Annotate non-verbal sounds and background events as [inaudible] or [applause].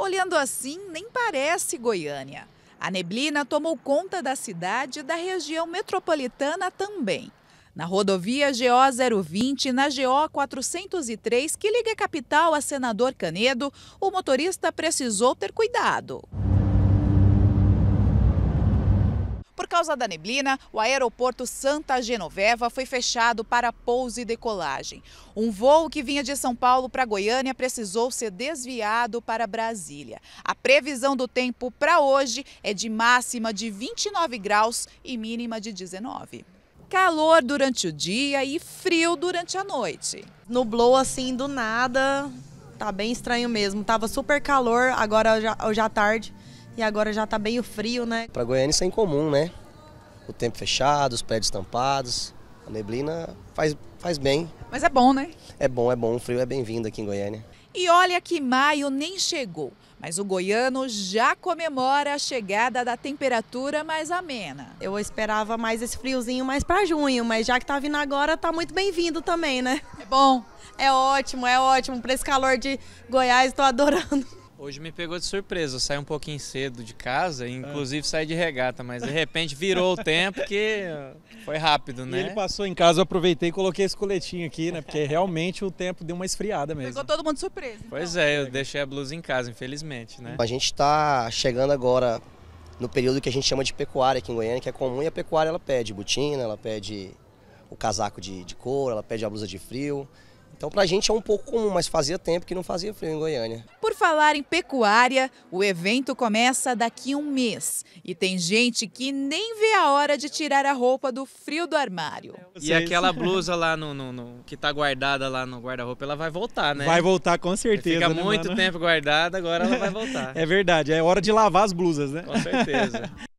Olhando assim, nem parece Goiânia. A neblina tomou conta da cidade e da região metropolitana também. Na rodovia GO 020 e na GO 403, que liga a capital a Senador Canedo, o motorista precisou ter cuidado. causa da neblina, o aeroporto Santa Genoveva foi fechado para pouso e decolagem. Um voo que vinha de São Paulo para Goiânia precisou ser desviado para Brasília. A previsão do tempo para hoje é de máxima de 29 graus e mínima de 19 calor durante o dia e frio durante a noite. Nublou assim do nada, tá bem estranho mesmo. Tava super calor, agora já, já tarde e agora já tá bem o frio, né? Para Goiânia isso é incomum, né? o tempo fechado, os prédios estampados. A neblina faz, faz bem. Mas é bom, né? É bom, é bom. O frio é bem-vindo aqui em Goiânia. E olha que maio nem chegou, mas o goiano já comemora a chegada da temperatura mais amena. Eu esperava mais esse friozinho mais para junho, mas já que tá vindo agora, tá muito bem-vindo também, né? É bom. É ótimo, é ótimo. Para esse calor de Goiás, estou adorando. Hoje me pegou de surpresa, eu saí um pouquinho cedo de casa, ah. inclusive ah. saí de regata, mas de repente virou o [laughs] tempo que foi rápido, né? E ele passou em casa, eu aproveitei e coloquei esse coletinho aqui, né? Porque realmente o tempo deu uma esfriada mesmo. Pegou todo mundo de surpresa. Então. Pois é, eu deixei a blusa em casa, infelizmente, né? A gente está chegando agora no período que a gente chama de pecuária aqui em Goiânia, que é comum, e a pecuária ela pede botina, ela pede o casaco de, de couro, ela pede a blusa de frio. Então, para a gente é um pouco comum, mas fazia tempo que não fazia frio em Goiânia. Por falar em pecuária, o evento começa daqui um mês e tem gente que nem vê a hora de tirar a roupa do frio do armário. E aquela [laughs] blusa lá no, no, no que tá guardada lá no guarda-roupa, ela vai voltar, né? Vai voltar com certeza. Ela fica né, muito mano? tempo guardada, agora ela vai voltar. É verdade, é hora de lavar as blusas, né? Com certeza. [laughs]